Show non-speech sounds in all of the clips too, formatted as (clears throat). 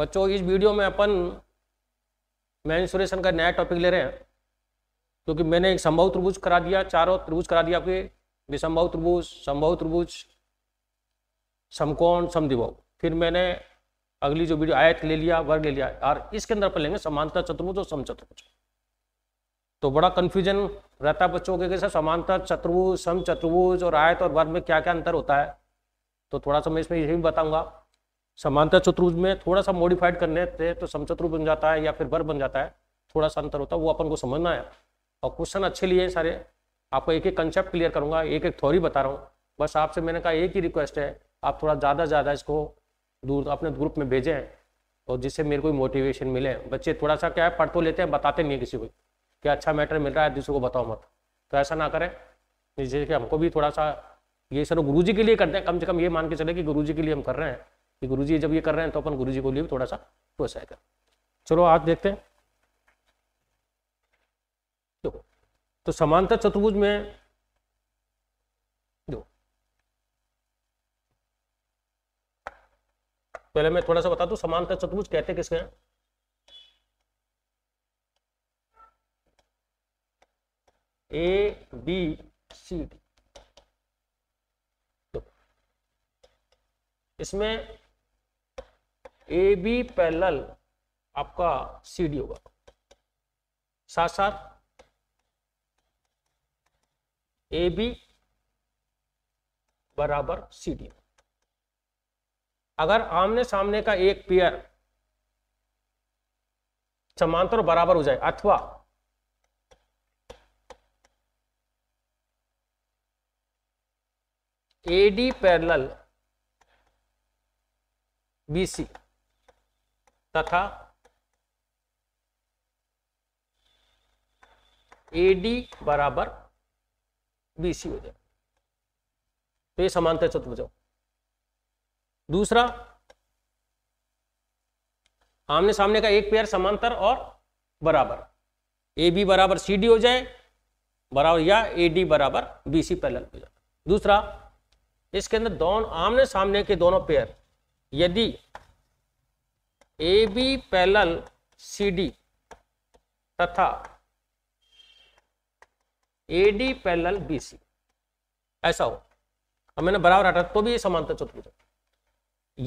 बच्चों इस वीडियो में अपन मैंसुरेशन का नया टॉपिक ले रहे हैं क्योंकि मैंने एक संभव त्रिभुज करा दिया चारों त्रिभुज करा दिया आपके विसंभव त्रिभुज संभव त्रिभुज समकोण समिभ फिर मैंने अगली जो वीडियो आयत ले लिया वर्ग ले लिया और इसके अंदर अपन लेंगे समानता चतुर्भुज और समचतुर्भुज तो बड़ा कन्फ्यूजन रहता है बच्चों के कैसे समानता चतुर्भुज समचतुर्भुज और आयत और वर्ग में क्या क्या अंतर होता है तो थोड़ा सा मैं इसमें यही बताऊंगा समांतर चतुर्भुज में थोड़ा सा मॉडिफाइड करने थे तो समचतुर बन जाता है या फिर बर बन जाता है थोड़ा सा अंतर होता है वो अपन को समझना है और क्वेश्चन अच्छे लिए हैं सारे आपको एक एक कंसेप्ट क्लियर करूंगा एक एक थ्योरी बता रहा हूँ बस आपसे मैंने कहा एक ही रिक्वेस्ट है आप थोड़ा ज़्यादा ज़्यादा इसको दूर अपने ग्रुप में भेजें और जिससे मेरे को मोटिवेशन मिले बच्चे थोड़ा सा क्या है पढ़ तो लेते हैं बताते नहीं है किसी को कि अच्छा मैटर मिल रहा है दूसरे को बताओ मत तो ऐसा ना करें जैसे कि हमको भी थोड़ा सा ये सर गुरुजी के लिए करते हैं कम से कम ये मान के चले कि गुरुजी के लिए हम कर रहे हैं कि गुरु जी जब ये कर रहे हैं तो अपन गुरु जी को लिए भी थोड़ा सा प्रोत्साहित करें चलो आज देखते हैं देखो तो समांतर चतुर्भुज में जो पहले मैं थोड़ा सा बता दू समांतर चतुर्भुज कहते किसके हैं ए बी सी डी इसमें ए बी पैरल आपका सी डी होगा साथ साथ ए बी बराबर सी डी अगर आमने सामने का एक पेयर समांतर बराबर हो जाए अथवा एडी बी बीसी तथा डी बराबर बीसी हो जाए तो ये समानता चतुर्भुज दूसरा आमने सामने का एक पेयर समांतर और बराबर ए बी बराबर सी डी हो जाए बराबर या ए डी बराबर बी सी पैरल हो जाए दूसरा इसके अंदर दोनों आमने सामने के दोनों पेयर यदि ए बी पैलल सी डी तथा ए डी पैलल बी सी ऐसा हो अब मैंने बराबर हटा तो भी ये समांतर चतुर्भुज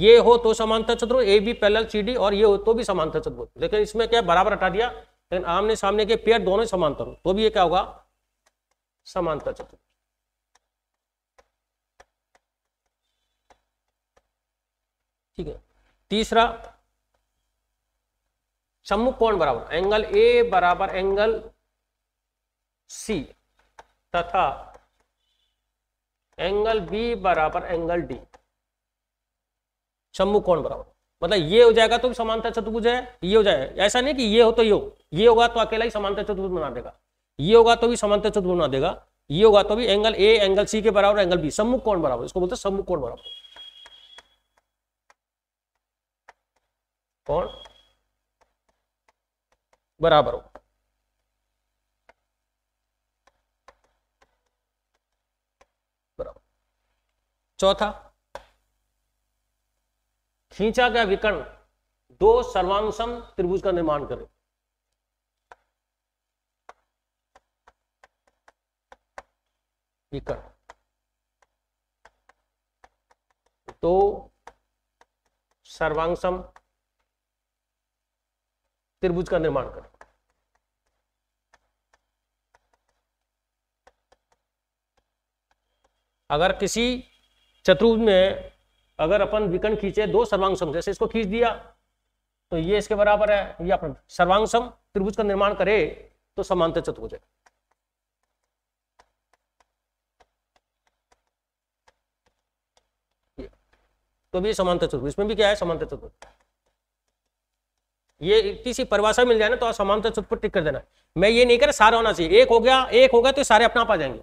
ये हो तो समांतर चतुर्भुज ए बी पैलल सी डी और ये हो तो भी समांतर चतुर्भुज लेकिन इसमें क्या बराबर हटा दिया लेकिन आमने सामने के पेयर दोनों समांतर हो तो भी ये क्या होगा समांतर चतुर्भुज ठीक है तीसरा सम्मुख कोण बराबर एंगल ए बराबर एंगल सी तथा एंगल बी बराबर एंगल डी सम्मुख कोण बराबर मतलब ये हो जाएगा तो समानता चतुर्भुज है ये हो जाएगा ऐसा नहीं कि ये हो तो ये हो ये होगा तो अकेला ही समानता चतुर्भुज बना देगा ये होगा तो भी समानता चतुर्भुज बना देगा ये होगा तो भी एंगल ए एंगल सी के बराबर एंगल बी सम्मुख कोण बराबर इसको बोलते हैं सम्मुख कोण बराबर कौन बराबर हो बराबर चौथा खींचा गया विकर्ण दो सर्वांगसम त्रिभुज का निर्माण करे विकर्ण दो सर्वांगसम त्रिभुज का निर्माण करें अगर किसी चतुर्भुज में अगर अपन विकर्ण खींचे दो सर्वांगसम जैसे इसको खींच दिया तो ये इसके बराबर है ये अपन सर्वांगसम त्रिभुज का निर्माण करे तो समांतर चतुर्भुज है तो भी समांतर चतुर्भुज इसमें भी क्या है समांतर चतुर्भुज ये किसी परिभाषा मिल जाए ना तो आप समांतर चतुर्भुज टिक कर देना मैं ये नहीं कर सारा होना चाहिए एक हो गया एक हो गया तो सारे अपना आप आ जाएंगे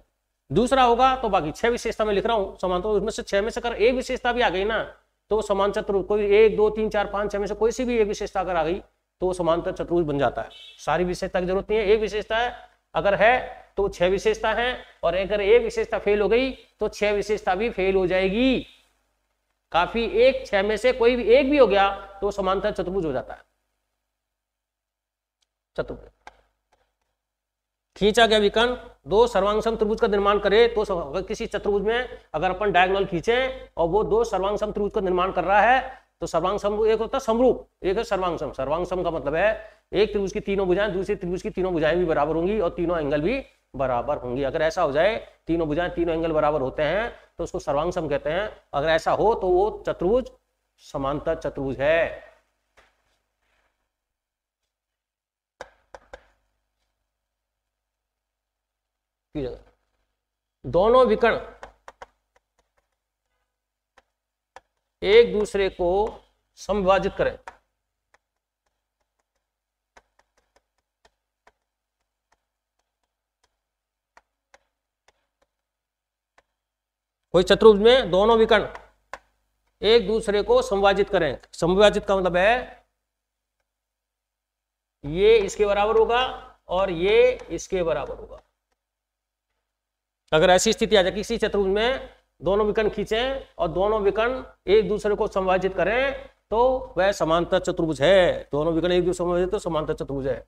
दूसरा होगा तो बाकी छह विशेषता में लिख रहा हूं समान तो उसमें से छह में से अगर एक विशेषता भी आ गई ना तो समान चतुर्भुज कोई एक दो तीन चार पांच छह में से कोई सी भी एक विशेषता अगर आ गई तो समांतर तो चतुर्भुज बन जाता है सारी विशेषता की जरूरत नहीं है एक विशेषता है अगर है तो छह विशेषता है और अगर एक विशेषता फेल हो गई तो छह विशेषता भी फेल हो जाएगी काफी एक छह में से कोई भी एक भी हो गया तो समांतर तो चतुर्भुज हो जाता है चतुर्भुज खींचा गया विकर्ण दो सर्वांगसम त्रिभुज का निर्माण करे तो किसी चतुर्भुज में अगर अपन डायगोनल खींचे और वो दो सर्वांगसम त्रिभुज का निर्माण कर रहा है तो सर्वांगसम एक होता है समरूप एक है सर्वांगसम सर्वांगसम का मतलब है एक त्रिभुज की तीनों भुजाएं दूसरे त्रिभुज की तीनों भुजाएं भी बराबर होंगी और तीनों एंगल भी बराबर होंगी अगर ऐसा हो जाए तीनों भुजाएं तीनों एंगल बराबर होते हैं तो उसको सर्वांगसम कहते हैं अगर ऐसा हो तो वो चतुर्भुज समांतर चतुर्भुज है की जगह दोनों विकर्ण एक दूसरे को संभाजित करें कोई चतुर्भुज में दोनों विकर्ण एक दूसरे को समवाजित करें संभाजित का मतलब है ये इसके बराबर होगा और ये इसके बराबर होगा अगर ऐसी स्थिति आ जाए किसी चतुर्भुज में दोनों विकर्ण खींचे और दोनों विकर्ण एक दूसरे को संभाजित करें तो वह समांतर चतुर्भुज है दोनों विकर्ण एक दूसरे संभाजित तो समांतर चतुर्भुज है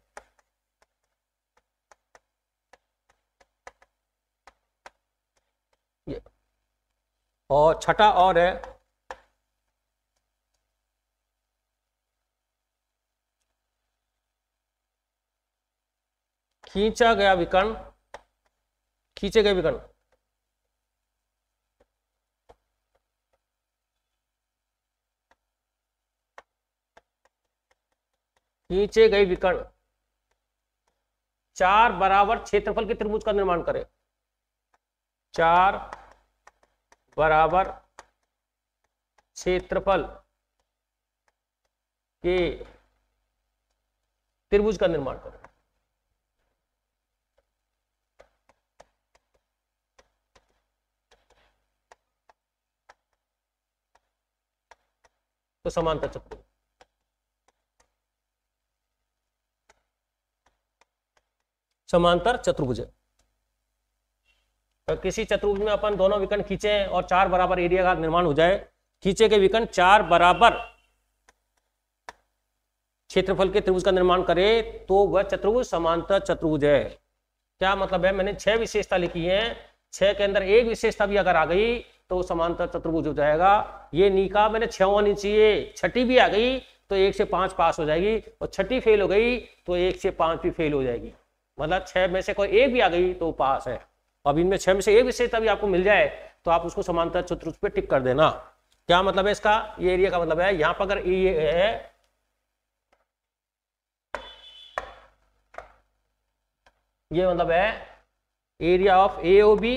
ये। और छठा और है खींचा गया विकर्ण खींचे गए विकर्ण खींचे गए विकर्ण चार बराबर क्षेत्रफल के त्रिभुज का निर्माण करें चार बराबर क्षेत्रफल के त्रिभुज का निर्माण करें तो समानता चतुर्भुज समांतर चतुर्भुज तो किसी चतुर्भुज में अपन दोनों विकर्ण खींचे और चार बराबर एरिया का निर्माण हो जाए खींचे के विकर्ण चार बराबर क्षेत्रफल के त्रिभुज का निर्माण करे तो वह चतुर्भुज समांतर चतुर्भुज है क्या मतलब है मैंने छह विशेषता लिखी है छह के अंदर एक विशेषता भी अगर आ गई तो समांतर चतुर्भुज हो जाएगा ये नीका मैंने छह होनी चाहिए छठी भी आ गई तो एक से पांच पास हो जाएगी और छठी फेल हो गई तो एक से पांच भी फेल हो जाएगी मतलब छह में से कोई एक भी आ गई तो पास है अब इनमें छह में से एक विषय तभी आपको मिल जाए तो आप उसको समांतर चतुर्भुज पे टिक कर देना क्या मतलब है इसका ये एरिया का मतलब है यहां पर अगर ये है ये मतलब है area of A O B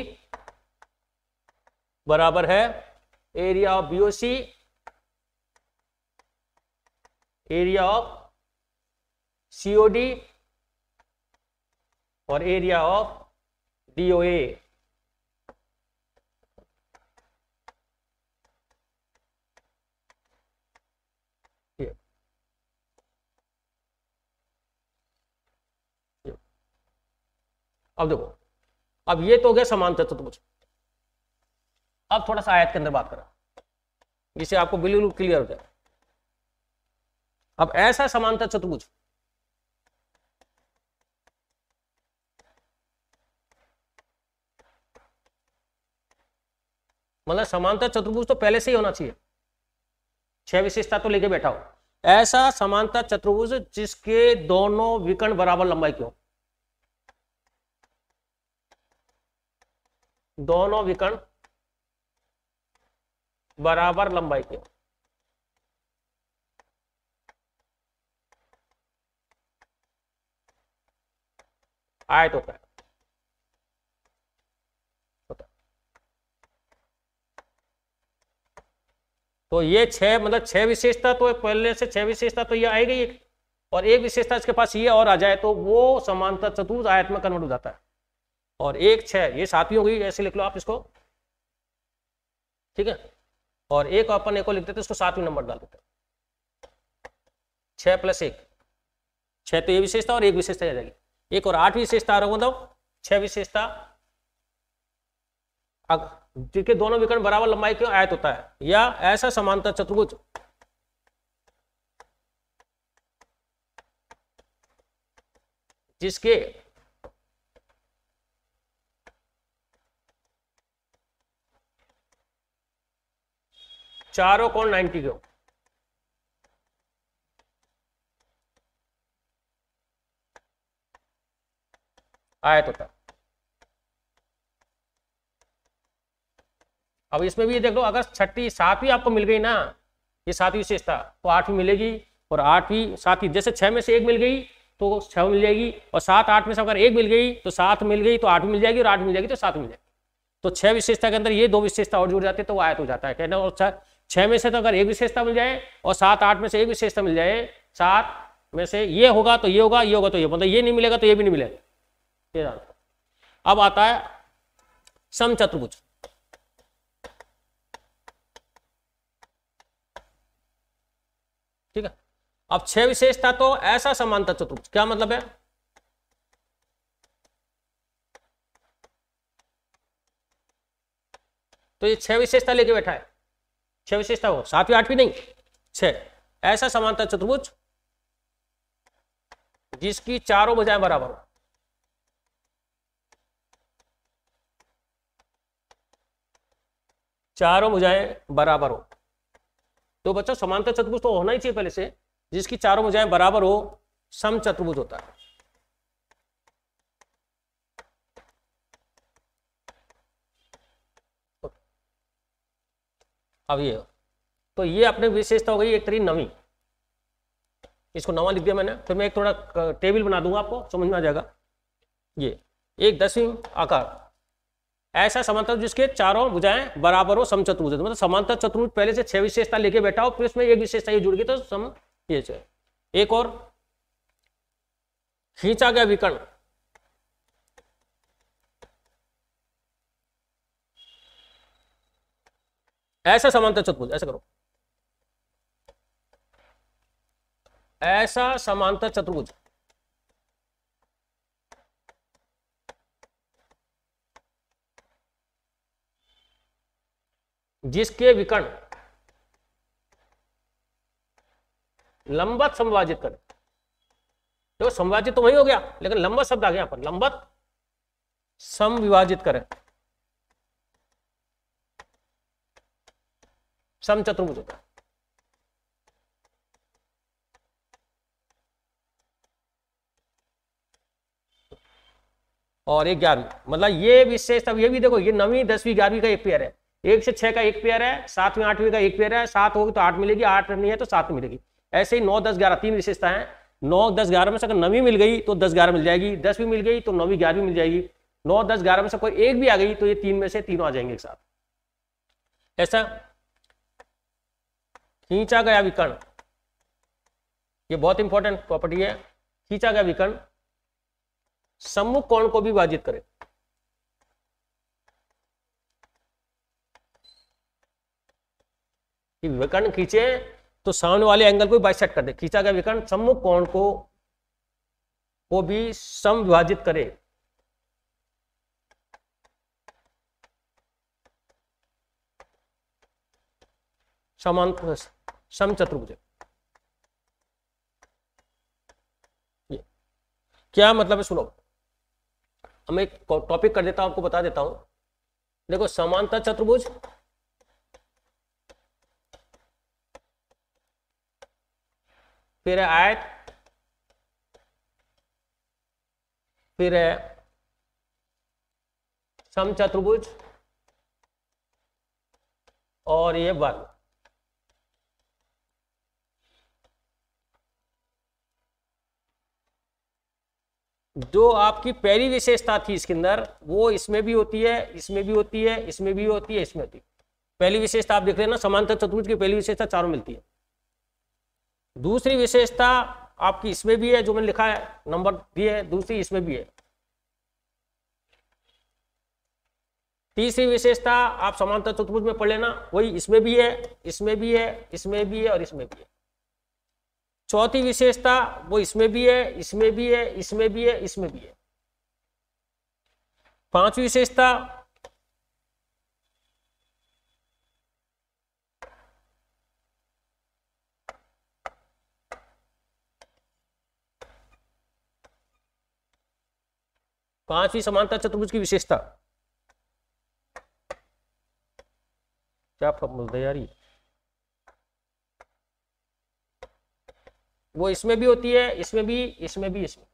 बराबर है area of BOC area of COD और एरिया ऑफ डीओए अब देखो अब ये तो हो गया समान तत्व तो मुझे अब थोड़ा सा आयत के अंदर बात करें जिसे आपको बिल्कुल क्लियर हो जाए अब ऐसा समानता चतुर्भुज तो मतलब समानता चतुर्भुज तो पहले से ही होना चाहिए छह विशेषता तो लेके बैठा हो ऐसा समानता चतुर्भुज जिसके दोनों विकर्ण बराबर लंबाई के हो दोनों विकर्ण बराबर लंबाई के आयत तो होता है तो ये छह मतलब छह विशेषता तो पहले से छह विशेषता तो ये आएगी एक और एक विशेषता इसके पास ये और आ जाए तो वो समानता चतुर्थ आयत में कन्वर्ट हो जाता है और एक छह ये सातवीं गई ऐसे लिख लो आप इसको ठीक है और एक अपन एक लिख देते उसको सातवीं नंबर डाल देते छह प्लस एक छह तो ये विशेषता और एक विशेषता आ जाएगी एक और आठ विशेषता आरोप बताओ मतलब छह विशेषता जिनके दोनों विकर्ण बराबर लंबाई के आयत होता है या ऐसा समानता चतुर्भुज जिसके चारों कोण 90 के हो आयत होता तो अब इसमें भी ये देख लो अगर छठी सातवीं आपको मिल गई ना ये सातवीं विशेषता तो आठवीं मिलेगी और आठवीं सातवीं जैसे छह में से एक मिल गई तो छह मिल जाएगी और सात आठ में से अगर एक मिल गई तो सात मिल गई तो आठ मिल जाएगी और आठ मिल जाएगी तो सात मिल जाएगी तो छह विशेषता के अंदर ये दो विशेषता और जुड़ जाती है तो वो आयत हो जाता है कहना और छह में से तो अगर एक विशेषता मिल जाए और सात आठ में से एक विशेषता मिल जाए सात में से ये होगा तो ये होगा ये होगा तो ये मतलब ये नहीं मिलेगा तो ये भी नहीं मिलेगा ये अब आता है सम चतुर्भुज ठीक है अब छह विशेषता तो ऐसा समानता चतुर्भुज क्या मतलब है तो ये छह विशेषता लेके बैठा है छह विशेषता हो सातवीं आठवीं नहीं छह ऐसा समानता चतुर्भुज जिसकी चारों बजाय बराबर हो चारों बजाय बराबर हो तो बच्चों समांतर चतुर्भुज तो होना ही चाहिए पहले से जिसकी चारों बजाय बराबर हो सम चतुर्भुज होता है ये तो ये अपने विशेषता हो गई एक तरी नवी इसको नवा लिख दिया मैंने फिर मैं एक थोड़ा टेबल बना दूंगा आपको समझ में आ जाएगा ये एक दसवीं आकार ऐसा समांतर जिसके चारों बुझाएं बराबर हो समचतुर्भुज मतलब समांतर चतुर्भुज पहले से छह विशेषता लेके बैठा हो फिर उसमें एक विशेषता ये जुड़ गई तो सम ये एक और खींचा गया विकर्ण ऐसा समांतर तो चतुर्भुज ऐसा करो ऐसा समांतर तो चतुर्भुज जिसके विकर्ण लंबत समवाजित करें तो समवाजित तो वही हो गया लेकिन लंबत शब्द आ गया यहां पर लंबत समविभाजित करें समचतुर्भुज होता है और एक ग्यारहवीं मतलब ये विशेष तब ये भी देखो ये नवी दसवीं ग्यारहवीं का एक पेयर है एक से छह का एक पेयर है सातवीं आठवीं का एक पेयर है सात होगी तो आठ मिलेगी आठ नहीं है तो सात मिलेगी ऐसे ही नौ दस ग्यारह तीन विशेषता है नौ दस ग्यारह में से अगर नवी मिल गई तो दस ग्यारह मिल जाएगी दसवीं मिल गई तो नवी ग्यारहवीं मिल जाएगी नौ दस ग्यारह में से कोई एक भी आ गई तो ये तीन में से तीनों आ जाएंगे एक साथ ऐसा खींचा गया विकर्ण ये बहुत इंपॉर्टेंट प्रॉपर्टी है खींचा गया विकर्ण सम्मुख कोण को भी विभाजित करे कि विकर्ण खींचे तो सामने वाले एंगल को बाइसेट कर दे खींचा गया विकर्ण सम्मुख कोण को को भी सम विभाजित करे समांतर समचतुर्भुज क्या मतलब है सुनो हम एक टॉपिक कर देता हूं आपको बता देता हूं देखो समानता चतुर्भुज फिर है आयत फिर है समचतुर्भुज और ये वर्ग जो आपकी पहली विशेषता थी इसके अंदर वो इसमें भी होती है इसमें भी होती है इसमें भी होती है इसमें होती है पहली विशेषता आप देख रहे हैं ना समांतर चतुर्भुज की पहली विशेषता चारों मिलती है दूसरी विशेषता आपकी इसमें भी है जो मैंने लिखा है नंबर भी है दूसरी इसमें भी है तीसरी विशेषता आप समांतर चतुर्भुज में पढ़ लेना वही इसमें भी है इसमें भी है इसमें भी है और इसमें भी है चौथी विशेषता वो इसमें भी है इसमें भी है इसमें भी है इसमें भी है पांचवी विशेषता पांचवी समानता चतुर्भुज की विशेषता क्या बोलते यार ये वो इसमें भी होती है इसमें भी इसमें भी इसमें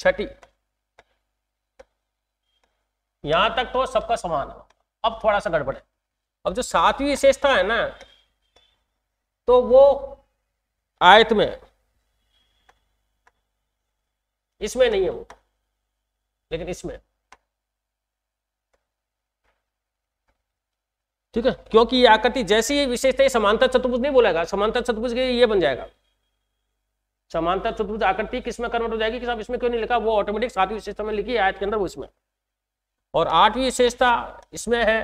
छठी यहां तक तो सबका समान है अब थोड़ा सा गड़बड़ है अब जो सातवीं विशेषता है ना तो वो आयत में इसमें नहीं है वो लेकिन इसमें ठीक है क्योंकि ये आकृति जैसी ये विशेषता समांतर चतुर्भुज नहीं बोलेगा समांतर चतुर्भुज के ये बन जाएगा समांतर चतुर्भुज आकृति किसमें कन्वर्ट हो जाएगी कि साहब इसमें क्यों नहीं लिखा वो ऑटोमेटिक सातवीं विशेषता में लिखी आयत के अंदर वो इसमें और आठवीं विशेषता इसमें है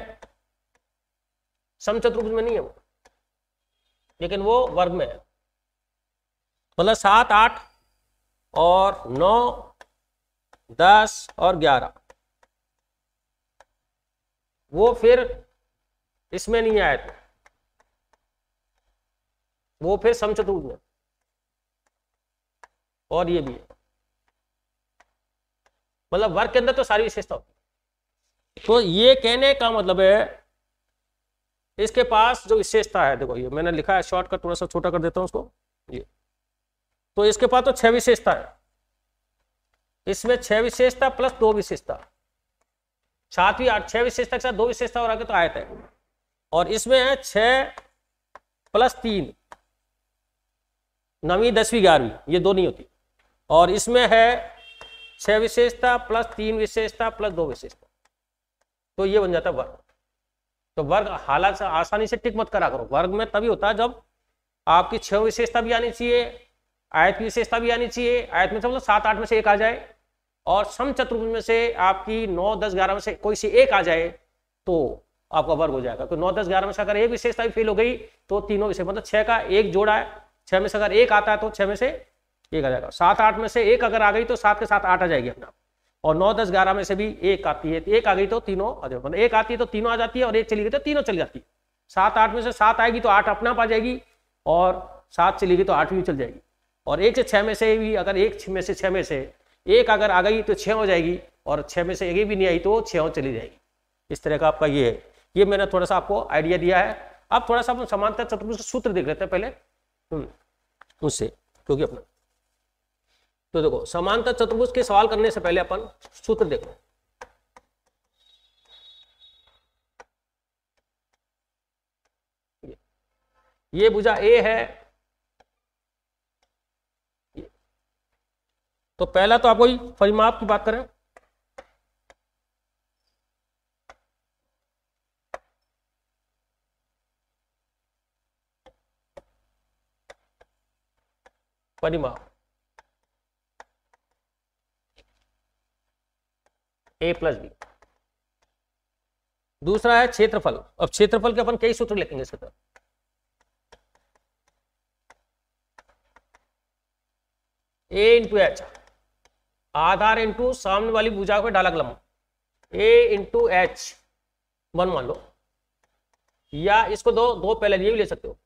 समचतुर्भुज में नहीं है वो लेकिन वो वर्ग में है मतलब सात आठ और नौ दस और ग्यारह वो फिर इसमें नहीं आया तो वो फिर समचतुर्ज में और ये भी मतलब वर्ग के अंदर तो सारी विशेषता होती तो ये कहने का मतलब है इसके पास जो विशेषता है देखो ये मैंने लिखा है शॉर्ट का थोड़ा सा छोटा कर देता हूं उसको ये तो इसके पास तो छह विशेषता है इसमें छह विशेषता प्लस दो विशेषता सातवीं आठ छह विशेषता के साथ दो विशेषता और आगे तो आयत है और इसमें है छ प्लस तीन नवी दसवीं ग्यारहवीं ये दो नहीं होती और इसमें है छह विशेषता प्लस तीन विशेषता प्लस दो विशेषता तो ये बन जाता है वर्ग तो वर्ग हालांकि आसानी से टिक मत करा करो वर्ग में तभी होता है जब आपकी छह विशेषता भी आनी चाहिए आयत की विशेषता भी आनी चाहिए आयत में मतलब सात आठ में से एक आ जाए और सम चतुर्भुज में से आपकी नौ दस ग्यारह में से कोई से एक आ जाए तो आपका वर्ग हो जाएगा तो नौ दस ग्यारह में से अगर एक विशेषता फेल हो गई तो तीनों विषय मतलब छह का एक जोड़ा है छह में से अगर एक आता है तो छह में से एक आ जाएगा सात आठ में से एक अगर आ गई तो सात के साथ आठ आ जाएगी अपना और नौ दस ग्यारह में से भी एक आती है एक आ गई तो तीनों आ जाएगा मतलब एक आती है तो तीनों आ जाती है और एक चली गई तो तीनों चली जाती है सात आठ में से सात आएगी तो आठ अपना आप आ जाएगी और सात चली गई तो आठ भी चल जाएगी और एक से छह में से भी अगर एक में से छह में से एक अगर आ गई तो छह हो जाएगी और छह में से एक भी नहीं आई तो छः चली जाएगी इस तरह का आपका ये है ये मैंने थोड़ा सा आपको आइडिया दिया है अब थोड़ा सा हम समानता चतुर्भुज सूत्र देख लेते हैं पहले हम्म, उससे क्योंकि अपना तो देखो समानता चतुर्भुज के सवाल करने से पहले अपन सूत्र देखो ये भुजा ए है तो पहला तो आप कोई परिमाप की बात करें परिमाण ए प्लस बी दूसरा है क्षेत्रफल अब क्षेत्रफल के अपन कई सूत्र लिखेंगे इसके तरफ ए इंटू एच आधार इंटू सामने वाली भुजा को डाला लंबा ए इंटू एच वन मान लो या इसको दो दो पहले ये भी ले सकते हो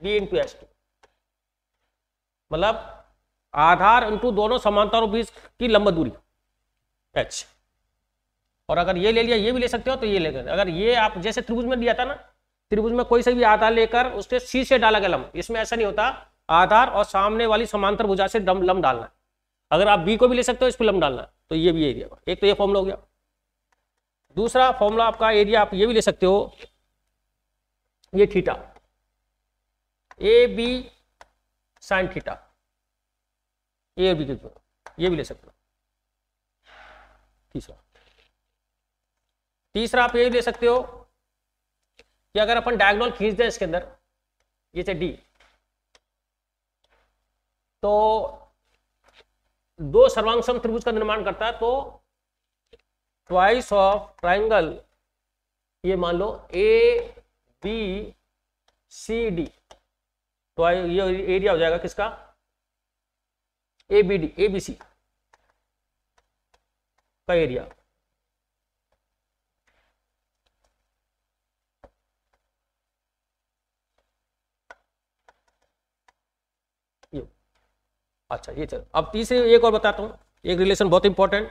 थ्री इंटू एस टू मतलब आधार इंटू दोनों समांतरों बीच की लंबा दूरी एच और अगर ये ले लिया ये भी ले सकते हो तो ये लेकर अगर ये आप जैसे त्रिभुज में दिया था ना त्रिभुज में कोई से भी आधार लेकर उसके सी से डाला गया लंब इसमें ऐसा नहीं होता आधार और सामने वाली समांतर भुजा से डम लम डालना अगर आप बी को भी ले सकते हो इस पर लम डालना तो ये भी एरिया एक तो ये फॉर्मूला हो गया दूसरा फॉर्मूला आपका एरिया आप ये भी ले सकते हो ये theta A B sine theta A और बी के जोड़ ये भी ले सकते हो तीसरा तीसरा आप ये भी ले सकते हो कि अगर अपन डायगोनल खींच दें इसके अंदर ये से डी तो दो सर्वांगसम त्रिभुज का निर्माण करता है तो ट्वाइस ऑफ ट्राइंगल ये मान लो ए बी सी डी तो ये एरिया हो जाएगा किसका A B D A B C का एरिया अच्छा ये चलो अब तीसरे एक और बताता हूँ एक रिलेशन बहुत इंपॉर्टेंट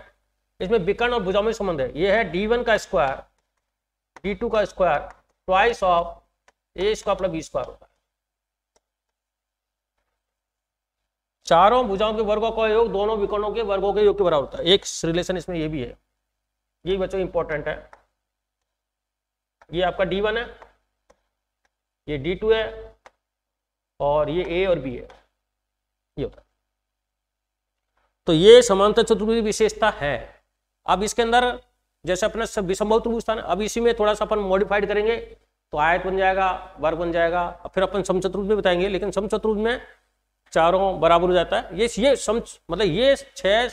इसमें विकर्ण और भुजा में संबंध है ये है डी वन का स्क्वायर डी टू का square twice of A square plus B square होता है चारों भुजाओं के वर्गों का योग दोनों विकर्णों के वर्गों के योग के बराबर होता है एक रिलेशन इसमें ये भी है ये बच्चों इंपॉर्टेंट है ये आपका डी वन है ये डी टू है और ये ए और बी है ये होता है तो ये समांतर चतुर्भुज विशेषता है अब इसके अंदर जैसे अपना विसंभव त्रिभुज तो था ना अब इसी में थोड़ा सा अपन मॉडिफाइड करेंगे तो आयत बन जाएगा वर्ग बन जाएगा फिर अपन समचतुर्भुज में बताएंगे लेकिन समचतुर्भुज में चारों बराबर हो जाता है ये ये समझ मतलब ये छह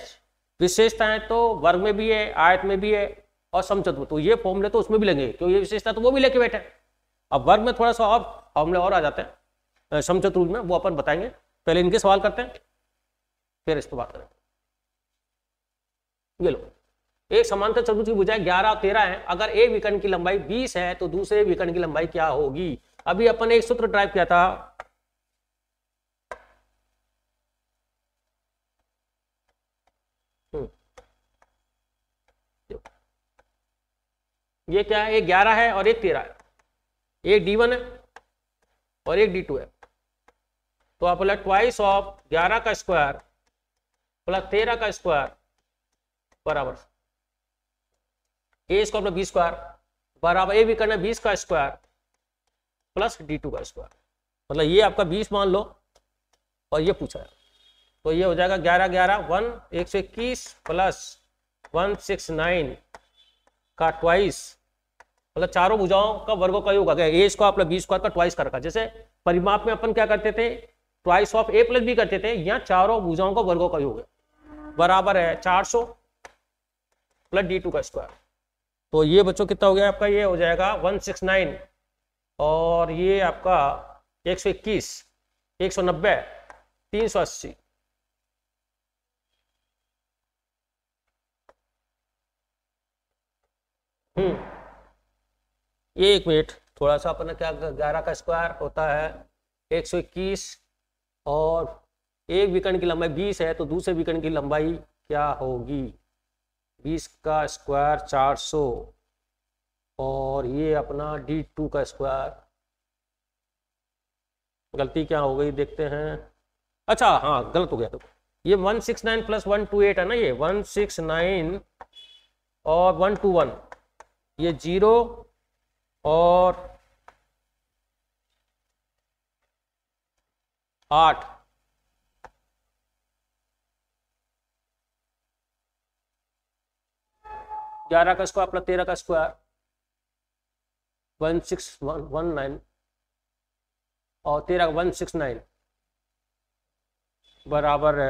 विशेषताएं तो वर्ग में भी है आयत में भी है और समचत्व तो ये फॉर्मूले तो उसमें भी लगेंगे क्योंकि ये विशेषता तो वो भी लेके बैठे अब वर्ग में थोड़ा सा और फॉर्मूले और आ जाते हैं समचत्रुज में वो अपन बताएंगे पहले इनके सवाल करते हैं फिर इस पर बात करें ये लो एक समांतर चतुर्भुज की बुझाई ग्यारह और तेरह है अगर एक विकर्ण की लंबाई बीस है तो दूसरे विकर्ण की लंबाई क्या होगी अभी अपन एक सूत्र ड्राइव किया था ये क्या है ये ग्यारह है और एक तेरह है एक डी वन है और एक डी टू है तो आप बोला ट्वाइस ऑफ ग्यारह का स्क्वायर प्लस तेरह का स्क्वायर बराबर ए इसको अपना बी स्क्वायर बराबर ए भी करना बीस का स्क्वायर प्लस डी टू का स्क्वायर मतलब ये आपका बीस मान लो और ये पूछा है तो ये हो जाएगा ग्यारह ग्यारह वन एक सौ इक्कीस प्लस वन सिक्स नाइन का ट्वाइस मतलब चारों भुजाओं का वर्गों का योग A square plus B square का ट्वाइस कर रखा जैसे परिमाप में अपन क्या करते थे twice of A plus B करते थे यहाँ चारों भुजाओं का वर्गों का योग है बराबर है चार सौ प्लस डी टू का स्क्वायर तो ये बच्चों कितना हो गया आपका ये हो जाएगा वन सिक्स नाइन और ये आपका एक सौ इक्कीस एक सौ नब्बे तीन सौ अस्सी हम्म एक मिनट थोड़ा सा अपना क्या ग्यारह का स्क्वायर होता है एक सौ इक्कीस और एक विकर्ण की लंबाई बीस है तो दूसरे विकर्ण की लंबाई क्या होगी बीस का स्क्वायर चार सौ और ये अपना डी टू का स्क्वायर गलती क्या हो गई देखते हैं अच्छा हाँ गलत हो गया तो ये one six nine plus one two eight है ना ये वन सिक्स नाइन और वन टू वन ये जीरो और आठ ग्यारह का स्क्वायर प्लस तेरह का square one six one one nine और तेरह का वन सिक्स नाइन बराबर है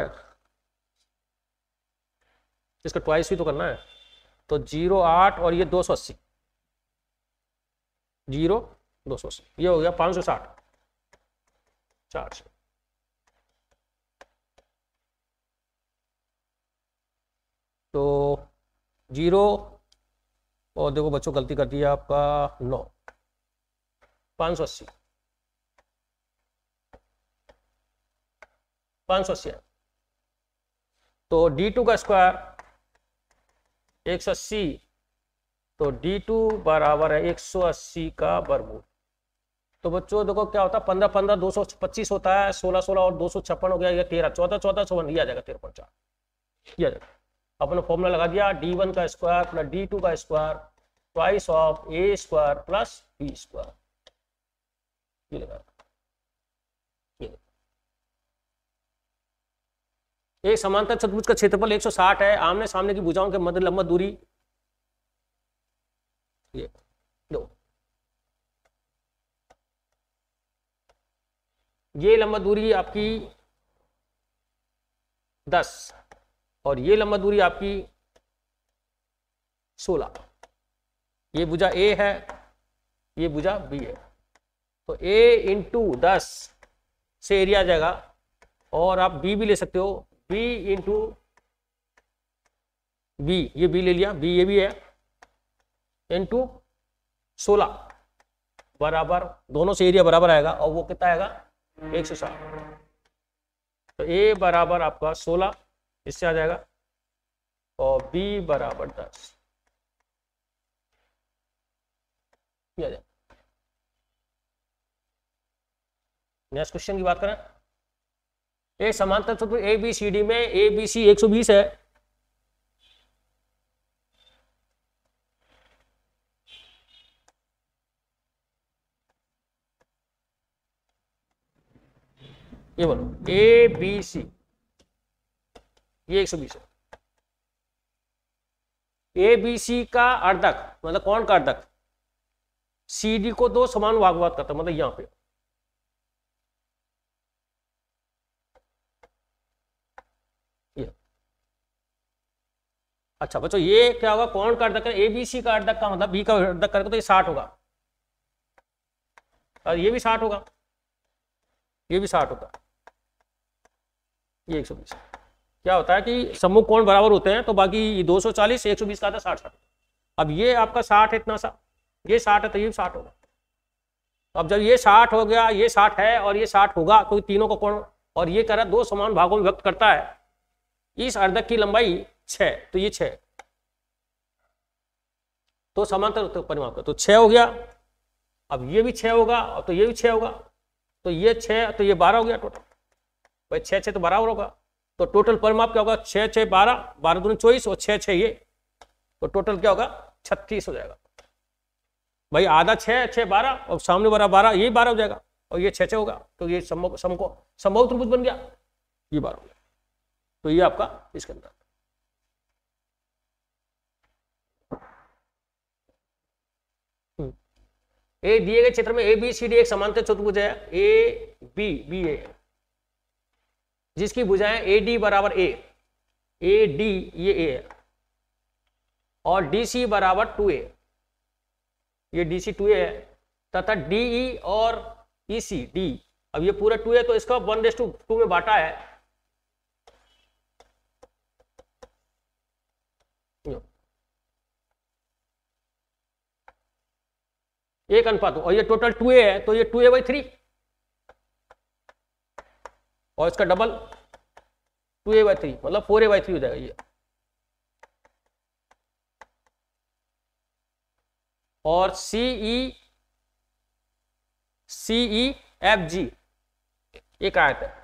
इसका ट्वाइस भी तो करना है तो जीरो आठ और ये दो सौ अस्सी जीरो दो सौ अस्सी ये हो गया पाँच सौ साठ चार सौ तो जीरो और देखो बच्चों गलती कर दी है आपका नौ पाँच सौ अस्सी पाँच सौ अस्सी तो डी टू का स्क्वायर एक सौ अस्सी तो d2 बराबर है 180 का वर्गमूल तो बच्चों देखो क्या होता है पंद्रह पंद्रह दो सौ पच्चीस होता है सोलह सोलह और दो सौ छप्पन हो गया ये तेरह चौदह चौदह चौवन ये आ जाएगा तेरह पॉइंट चार ये जाएगा अपने फॉर्मूला लगा दिया डी वन का स्क्वायर प्लस डी टू का square twice of A square plus B square ये लगा एक समांतर चतुर्भुज का क्षेत्रफल 160 है आमने सामने की भुजाओं के मध्य लंबा दूरी ये दो ये लंबा दूरी आपकी दस और ये लंबा दूरी आपकी सोलह ये भुजा ए है ये भुजा बी है तो ए इंटू दस से एरिया आ जाएगा और आप बी भी ले सकते हो बी इंटू बी ये बी ले लिया बी ये भी है इंटू सोलह बराबर दोनों से एरिया बराबर आएगा और वो कितना आएगा एक सौ साठ तो ए बराबर आपका सोलह इससे आ जाएगा और बी बराबर दस नेक्स्ट क्वेश्चन की बात करें ए समांतर तो ए बी सी डी में ए बी सी एक सौ बीस है ये बोलो ए बी सी ये एक सौ बीस ए बी सी का अर्धक मतलब कौन का अर्धक सी डी को दो समान भागवाद करता मतलब यहां पे अच्छा बच्चों ये क्या होगा कौन का अर्धक ए बी सी का अर्धक का मतलब बी का अर्धक करके तो ये साठ होगा और ये भी साठ होगा ये भी साठ होगा ये 120 क्या होता है कि सम्मुख कोण बराबर होते हैं तो बाकी ये 240 120 का था साठ साठ अब ये आपका साठ इतना सा ये साठ है तो ये साठ होगा अब जब ये साठ हो गया ये साठ है और ये साठ होगा तो तीनों का कोण और ये करा दो समान भागों में व्यक्त करता है इस अर्धक की लंबाई छ तो ये छ तो समांतर तो परिमाप का तो छः हो गया अब ये भी छः तो होगा तो ये भी छः होगा तो ये छः तो ये बारह हो गया टोटल भाई छः छः तो बराबर होगा तो टोटल परिमाप क्या होगा छः छः बारह बारह दून चौबीस और छः छः ये तो टोटल क्या होगा छत्तीस हो जाएगा भाई आधा छः छः बारह और सामने बारह बारह यही बारह हो जाएगा और ये छः छः होगा तो ये सम्भव संभव त्रिभुज बन गया ये बारह हो गया तो ये आपका इसके अंदर हम्म। ए दिए गए क्षेत्र में ए बी सी डी एक समांतर चतुर्भुज है ए बी बी ए जिसकी बुझाएं ए डी बराबर ए ए डी ये ए है और डी सी बराबर टू ए ये डी सी टू ए है तथा डी ई e और ई सी डी अब ये पूरा टू है तो इसका वन डेस टू टू में बांटा है एक अनुपात और ये टोटल टू ए है तो ये टू ए बाई थ्री और इसका double two A by three मतलब फोर ए बाई थ्री हो जाएगा ये और सी ई सी ई एफ जी एक आयत है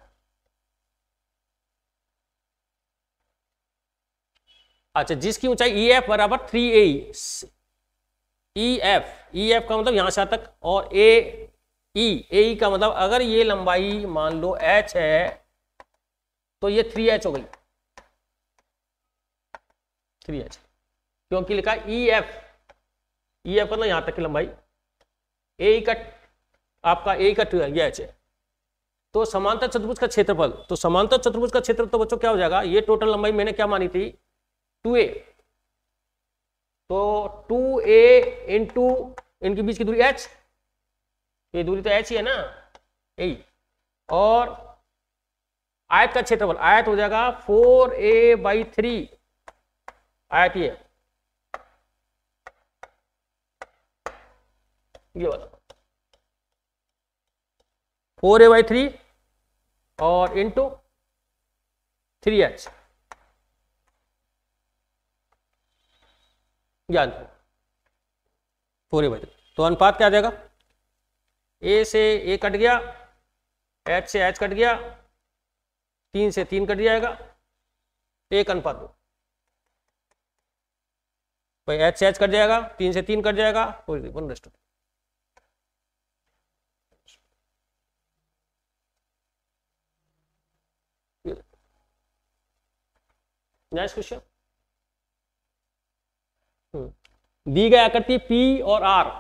अच्छा जिसकी ऊंचाई ई e एफ बराबर three A E F E F का मतलब यहां से आता तक और ए ई e, ए e का मतलब अगर ये लंबाई मान लो एच है तो ये थ्री एच हो गई थ्री एच क्योंकि लिखा ई एफ ई एफ मतलब यहां तक की लंबाई ए e का आपका ए का ये एच है तो समांतर चतुर्भुज का क्षेत्रफल तो समांतर चतुर्भुज का क्षेत्रफल तो बच्चों क्या हो जाएगा ये टोटल लंबाई मैंने क्या मानी थी टू ए तो टू ए इंटू इनके बीच की दूरी एच ये दूरी तो एच ही है ना यही और आयत का क्षेत्रफल आयत हो जाएगा फोर ए बाई थ्री आयत ये ये वाला फोर ए बाई थ्री और इंटू थ्री एच ज्ञान फोर ए बाई थ्री तो अनुपात क्या जाएगा ए से ए कट गया एच से एच कट गया तीन से तीन कट जाएगा एक अनुपात दो भाई एच से एच कट जाएगा तीन से तीन कट जाएगा वन रेस्ट नेक्स्ट क्वेश्चन दी गई आकृति पी और आर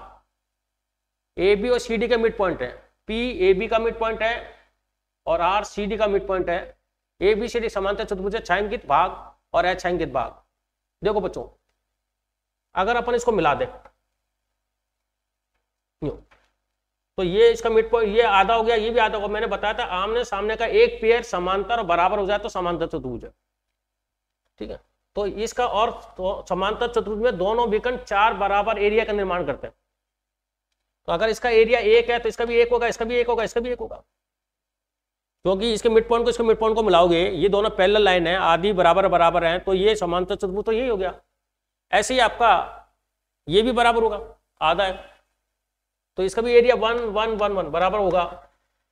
ए बी और सी डी का मिड पॉइंट है पी ए बी का मिड पॉइंट है और आर सी डी का मिड पॉइंट है ए बी सी डी समानता चतुर्भुज छायांकित भाग और अछायांकित भाग देखो बच्चों अगर अपन इसको मिला दे तो ये इसका मिड पॉइंट ये आधा हो गया ये भी आधा हो गया मैंने बताया था आमने सामने का एक पेयर समांतर और बराबर हो जाए तो समांतर चतुर्भुज है ठीक है तो इसका और तो समांतर चतुर्भुज में दोनों विकर्ण चार बराबर एरिया का निर्माण करते हैं तो अगर इसका एरिया एक है तो इसका भी एक होगा इसका भी एक होगा इसका भी एक होगा क्योंकि इसके मिड पॉइंट को इसके मिड पॉइंट को मिलाओगे ये दोनों पैरेलल लाइन है आदि बराबर बराबर है तो ये समांतर चतुर्भुज तो यही हो गया ऐसे ही आपका ये भी बराबर होगा आधा है तो इसका भी area one one one one बराबर होगा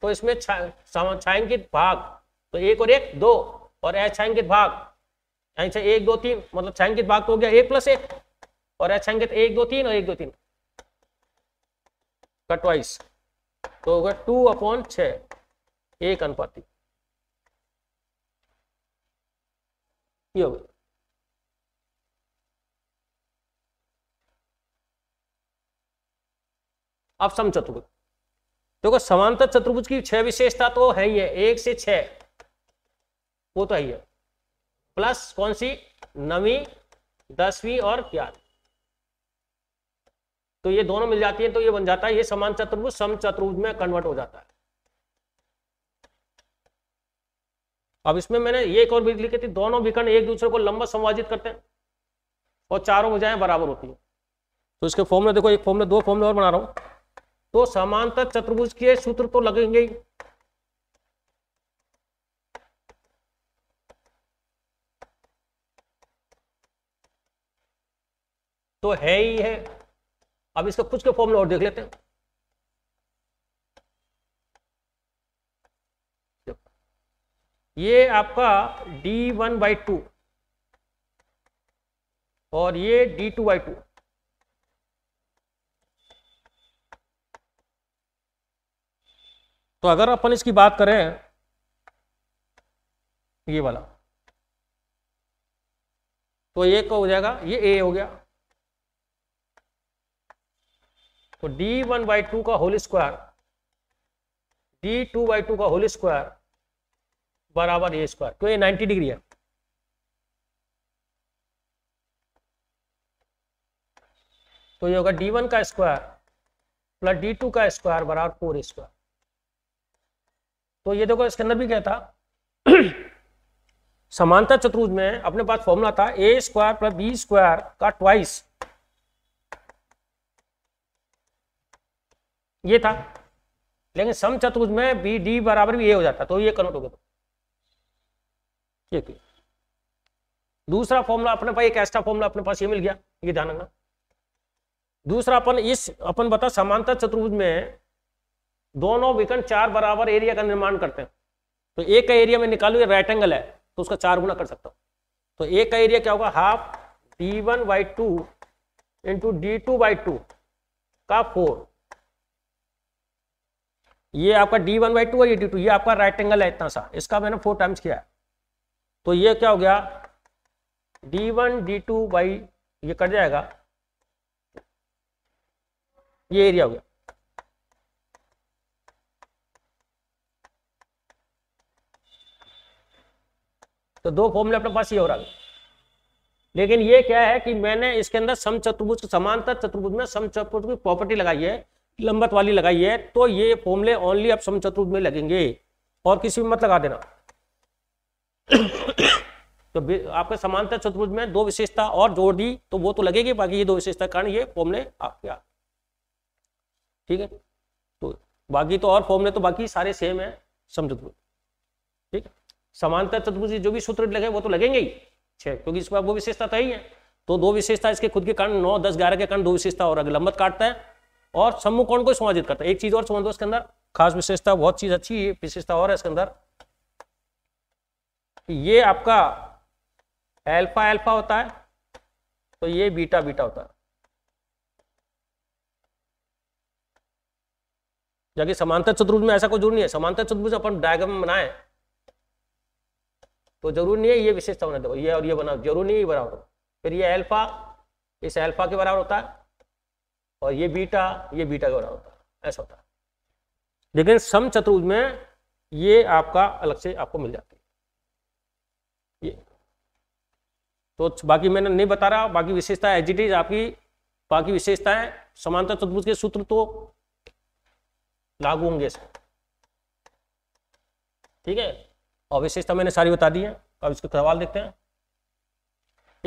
तो इसमें छा, छायांकित भाग तो एक और एक दो और अछायांकित भाग एक दो तीन मतलब छायांकित भाग तो हो गया एक प्लस एक और अछायांकित एक दो तीन और एक दो तीन कटवाइस तो होगा टू अपॉन छ एक अनुपाति हो गया अब सम चतुर्भुज देखो तो समांतर चतुर्भुज की छह विशेषता तो है ही है एक से छ वो तो है ही है प्लस कौन सी नवी दसवीं और ग्यारह तो ये दोनों मिल जाती है तो ये बन जाता है ये समान चतुर्भुज सम चतुर्भुज में कन्वर्ट हो जाता है अब इसमें मैंने ये एक और विधि लिखी थी दोनों विकर्ण एक दूसरे को लंबा संवाजित करते हैं और चारों भुजाएं बराबर होती हैं तो इसके फॉर्मूला देखो एक फॉर्मूला दो फॉर्मूला और बना रहा हूं तो समांतर चतुर्भुज के सूत्र तो लगेंगे ही तो है ही है अब इसका कुछ के फॉर्मूला और देख लेते हैं ये आपका d1 वन बाई टू और ये d2 टू बाई टू तो अगर अपन इसकी बात करें ये वाला तो ये क्या हो जाएगा ये ए हो गया तो डी वन बाई टू का whole square D two by two का होल स्क्वायर बराबर ए स्क्वायर क्यों ये 90 डिग्री है तो ये होगा डी वन का स्क्वायर प्लस डी टू का स्क्वायर बराबर फोर ए स्क्वायर तो ये देखो इसके अंदर भी क्या था (clears throat) समानता चतुर्भुज में अपने पास फॉर्मूला था A square plus B square का ट्वाइस ये था लेकिन सम चतुर्भुज में बी डी बराबर भी ए हो जाता तो ये कन्वर्ट हो गया तो। ठीक है दूसरा फॉर्मूला अपने पास एक एक्स्ट्रा फॉर्मूला अपने पास ये मिल गया ये ध्यान रखना दूसरा अपन इस अपन बता समांतर चतुर्भुज में दोनों विकर्ण चार बराबर एरिया का निर्माण करते हैं तो एक का एरिया में निकालू राइट एंगल है तो उसका चार गुना कर सकता हूं तो एक का एरिया क्या होगा half D one by two into D two by two का फोर ये आपका डी वन बाई टू और ये डी टू ये आपका राइट एंगल है इतना सा इसका मैंने फोर टाइम्स किया है तो ये क्या हो गया D one D two by ये कट जाएगा ये एरिया हो गया तो दो फॉर्मूले अपने पास ये हो रहा है लेकिन ये क्या है कि मैंने इसके अंदर सम चतुर्भुज समांतर चतुर्भुज में सम चतुर्भुज की प्रॉपर्टी लगाई है लंबत वाली लगाई है तो ये फॉर्मले ओनली आप समचतुर्भुज में लगेंगे और किसी में मत लगा देना तो आपके समांतर चतुर्भुज में दो विशेषता और जोड़ दी तो वो तो लगेगी बाकी ये दो विशेषता कारण ये फॉर्मले आपके आ ठीक है तो बाकी तो और फॉर्मले तो बाकी सारे सेम है समचतुर्भुज ठीक है समांतर चतुर्भुज जो भी सूत्र लगे वो तो लगेंगे ही छह क्योंकि इसके बाद वो विशेषता तो ही है तो दो विशेषता इसके खुद के कारण नौ दस ग्यारह के कारण दो विशेषता और अगर लंबत काटता है और कौन को समाजित करता है एक चीज और समझ दो इसके अंदर खास विशेषता बहुत चीज अच्छी विशेषता और है इसके अंदर ये आपका एल्फा एल्फा होता है तो ये बीटा बीटा होता है जबकि समांतर चतुर्भुज में ऐसा कोई जरूर नहीं है समांतर चतुर्भुज अपन डायग्राम बनाए तो जरूर नहीं है ये विशेषता बना दो ये और ये बना जरूर नहीं बराबर फिर ये एल्फा इस एल्फा के बराबर होता है और ये बीटा ये बीटा का होता ऐसा होता लेकिन सम चतुर्भुज में ये आपका अलग से आपको मिल जाती है ये तो बाकी मैंने नहीं बता रहा बाकी विशेषता एज आपकी बाकी विशेषताएं समांतर चतुर्भुज के सूत्र तो लागू होंगे ठीक है और विशेषता मैंने सारी बता दी है अब इसके सवाल देखते हैं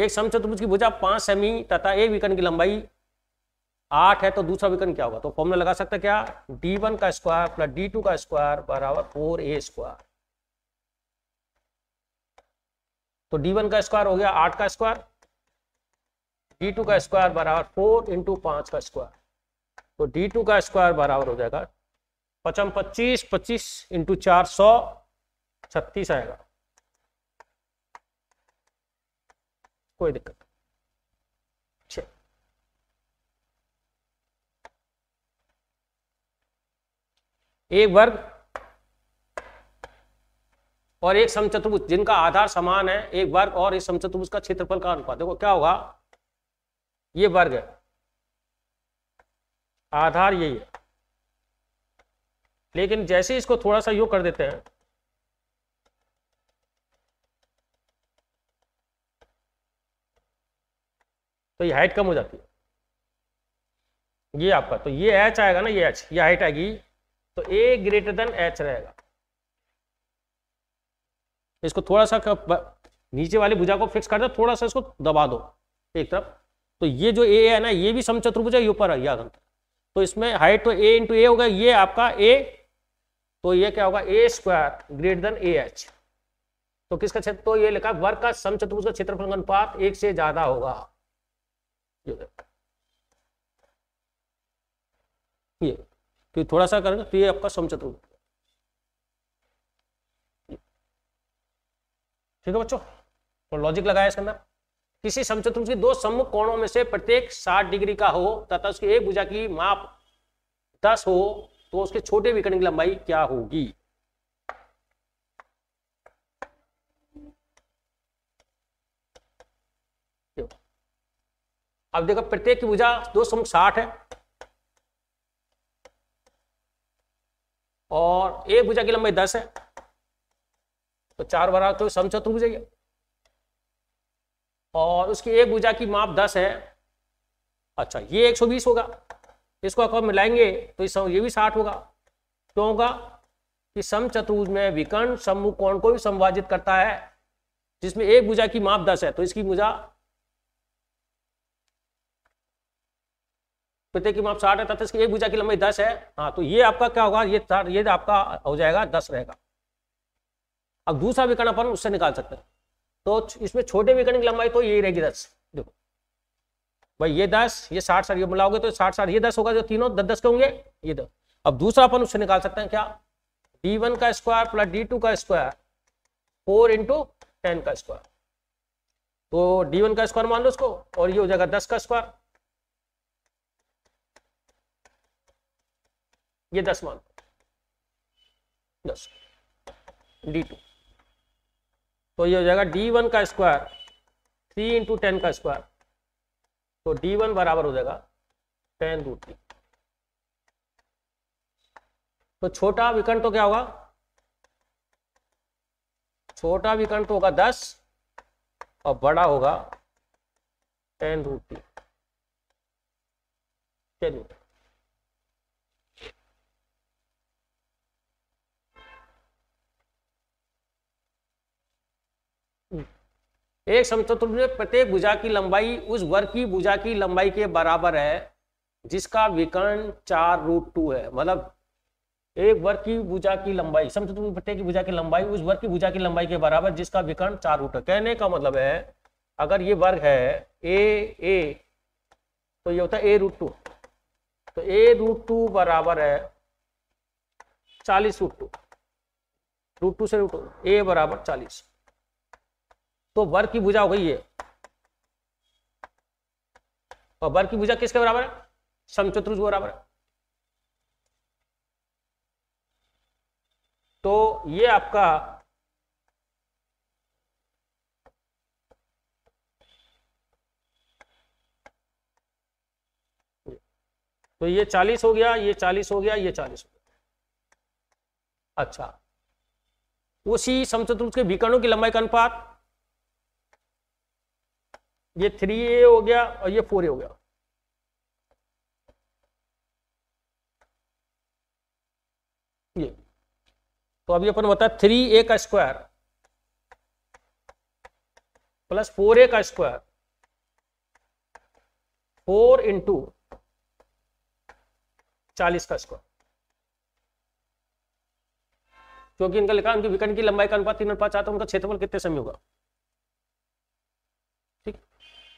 एक समचतुर्भुज की भुजा पांच सेमी तथा एक विकर्ण की लंबाई आठ है तो दूसरा विकर्ण क्या होगा तो फॉर्मूला लगा सकते क्या डी वन का स्क्वायर प्लस डी टू का स्क्वायर बराबर फोर ए स्क्वायर तो डी वन का स्क्वायर हो गया आठ का स्क्वायर डी टू का स्क्वायर बराबर फोर इंटू पांच का स्क्वायर तो डी टू का स्क्वायर बराबर हो जाएगा पचम पच्चीस पच्चीस इंटू चार सौ छत्तीस आएगा कोई दिक्कत एक वर्ग और एक समचतुर्भुज जिनका आधार समान है एक वर्ग और एक समचतुर्भुज का क्षेत्रफल का अनुपात देखो क्या होगा ये वर्ग है आधार यही है लेकिन जैसे इसको थोड़ा सा यो कर देते हैं तो ये हाइट कम हो जाती है ये आपका तो ये एच आएगा ना ये एच ये हाइट आएगी तो ए ग्रेटर देन एच रहेगा इसको थोड़ा सा नीचे वाली भुजा को फिक्स कर दो थोड़ा सा इसको दबा दो एक तरफ तो ये जो ए है ना ये भी समचतुर्भुज है ये ऊपर है याद अंतर तो इसमें हाइट तो ए इंटू ए होगा ये आपका ए तो ये क्या होगा A square greater than A H तो किसका क्षेत्र तो ये लिखा वर्ग का समचतुर्भुज का क्षेत्रफल अनुपात एक से ज्यादा होगा ये फिर थोड़ा सा करेंगे फिर आपका समचतुर्भुज ठीक है बच्चों तो लॉजिक लगाया इसके अंदर किसी समचतुर्भुज की दो सम्मुख कोणों में से प्रत्येक 60 डिग्री का हो तथा उसकी एक भुजा की माप 10 हो तो उसके छोटे विकर्ण की लंबाई क्या होगी अब देखो प्रत्येक की भुजा दो सम्मुख साठ है और एक भुजा की लंबाई दस है तो चार बराबर तो समचतुर्भुज है और उसकी एक भुजा की माप दस है अच्छा ये एक सौ बीस होगा इसको अगर मिलाएंगे तो इस ये भी साठ होगा क्यों होगा कि समचतुर्भुज में विकर्ण समूह कोण को भी संभाजित करता है जिसमें एक भुजा की माप दस है तो इसकी भुजा प्रत्येक की माप साठ है तथा एक भुजा की लंबाई दस है हाँ तो ये आपका क्या होगा ये ये आपका हो जाएगा दस रहेगा अब दूसरा विकर्ण अपन उससे निकाल सकते हैं तो इसमें छोटे विकर्ण की लंबाई तो यही रहेगी दस देखो भाई ये दस ये साठ साठ ये मिलाओगे तो साठ साठ ये दस होगा जो तीनों दस दस के होंगे ये दस अब दूसरा अपन उससे निकाल सकते हैं क्या डी वन का स्क्वायर प्लस डी टू का स्क्वायर फोर इंटू टेन का स्क्वायर तो डी वन का स्क्वायर मान लो उसको और ये हो जाएगा दस का स्क्वायर ये दस मान दस डी टू तो ये हो जाएगा डी वन का स्क्वायर थ्री इंटू टेन का स्क्वायर तो डी वन बराबर हो जाएगा टेन रूट थ्री तो छोटा विकर्ण तो क्या होगा छोटा विकर्ण तो होगा दस और बड़ा होगा टेन रूट थ्री चलिए एक समचतुर्भुज तो में प्रत्येक भुजा की लंबाई उस वर्ग की भुजा की लंबाई के बराबर है जिसका विकर्ण चार रूट टू है मतलब एक वर्ग की भुजा की लंबाई समचतुर्भुज प्रत्येक भुजा की लंबाई उस वर्ग की भुजा की लंबाई के बराबर जिसका विकर्ण चार रूट है कहने का मतलब है अगर ये वर्ग है ए ए तो ये होता है ए रूट टू तो ए रूट टू बराबर है चालीस रूट टू रूट टू से रूट ए बराबर चालीस तो वर्ग की भुजा हो गई ये और वर्ग की भुजा किसके बराबर है समचतुर्भुज बराबर है तो ये आपका तो ये चालीस हो गया ये चालीस हो गया ये चालीस हो गया अच्छा उसी समचतुर्भुज के विकर्णों की लंबाई का अनुपात ये थ्री ए हो गया और ये फोर ए हो गया ये तो अभी अपन बता थ्री ए का स्क्वायर प्लस फोर ए का स्क्वायर फोर इंटू चालीस का स्क्वायर क्योंकि इनका लिखा उनकी विकर्ण की लंबाई का अनुपात तीन अनुपात चाहता उनका क्षेत्रफल कितने समय होगा